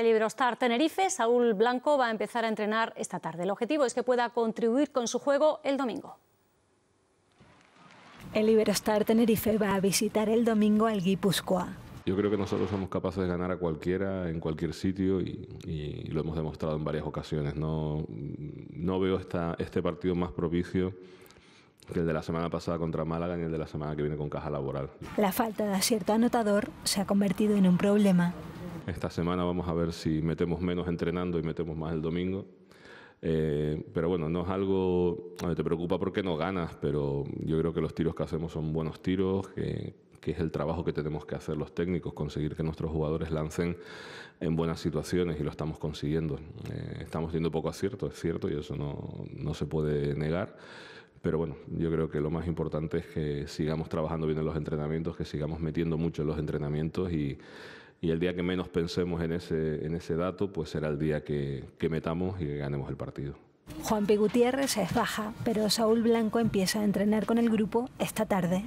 del Iberostar Tenerife, Saúl Blanco va a empezar a entrenar esta tarde. El objetivo es que pueda contribuir con su juego el domingo. El Iberostar Tenerife va a visitar el domingo al Guipúzcoa. Yo creo que nosotros somos capaces de ganar a cualquiera, en cualquier sitio, y, lo hemos demostrado en varias ocasiones. No, no veo este partido más propicio que el de la semana pasada contra Málaga y el de la semana que viene con Caja Laboral. La falta de acierto anotador se ha convertido en un problema. Esta semana vamos a ver si metemos menos entrenando y metemos más el domingo. Eh, pero bueno, no es algo que te preocupa porque no ganas, pero yo creo que los tiros que hacemos son buenos tiros, que, es el trabajo que tenemos que hacer los técnicos, conseguir que nuestros jugadores lancen en buenas situaciones y lo estamos consiguiendo. Eh, estamos teniendo poco acierto, es cierto, y eso no, no se puede negar. Pero bueno, yo creo que lo más importante es que sigamos trabajando bien en los entrenamientos, que sigamos metiendo mucho en los entrenamientos y, y el día que menos pensemos en ese, en ese dato, pues será el día que, que metamos y que ganemos el partido. Juan P. Gutiérrez es baja, pero Saúl Blanco empieza a entrenar con el grupo esta tarde.